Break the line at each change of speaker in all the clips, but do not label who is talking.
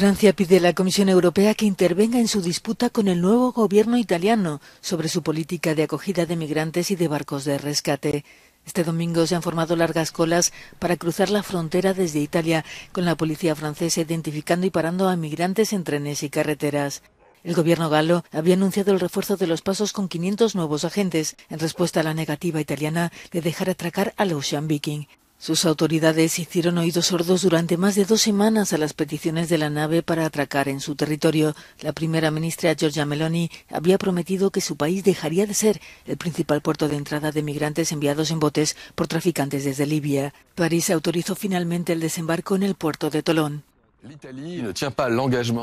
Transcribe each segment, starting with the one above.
Francia pide a la Comisión Europea que intervenga en su disputa con el nuevo gobierno italiano sobre su política de acogida de migrantes y de barcos de rescate. Este domingo se han formado largas colas para cruzar la frontera desde Italia, con la policía francesa identificando y parando a migrantes en trenes y carreteras. El gobierno galo había anunciado el refuerzo de los pasos con 500 nuevos agentes en respuesta a la negativa italiana de dejar atracar al Ocean Viking. Sus autoridades hicieron oídos sordos durante más de dos semanas a las peticiones de la nave para atracar en su territorio. La primera ministra Giorgia Meloni había prometido que su país dejaría de ser el principal puerto de entrada de migrantes enviados en botes por traficantes desde Libia. París autorizó finalmente el desembarco en el puerto de Tolón.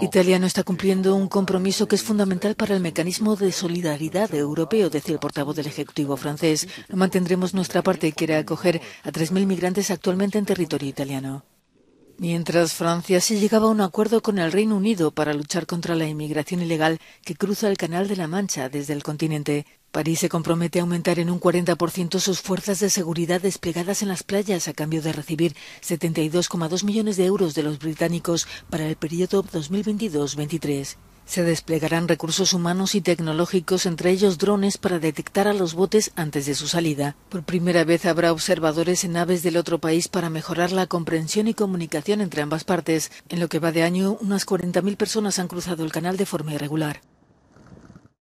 Italia no está cumpliendo un compromiso que es fundamental para el mecanismo de solidaridad europeo, decía el portavoz del Ejecutivo francés. No mantendremos nuestra parte, y quiere acoger a 3.000 migrantes actualmente en territorio italiano. Mientras Francia sí llegaba a un acuerdo con el Reino Unido para luchar contra la inmigración ilegal que cruza el Canal de la Mancha desde el continente, París se compromete a aumentar en un 40% sus fuerzas de seguridad desplegadas en las playas a cambio de recibir 72,2 millones de euros de los británicos para el periodo 2022-23. Se desplegarán recursos humanos y tecnológicos, entre ellos drones, para detectar a los botes antes de su salida. Por primera vez habrá observadores en aves del otro país para mejorar la comprensión y comunicación entre ambas partes. En lo que va de año, unas 40.000 personas han cruzado el canal de forma irregular.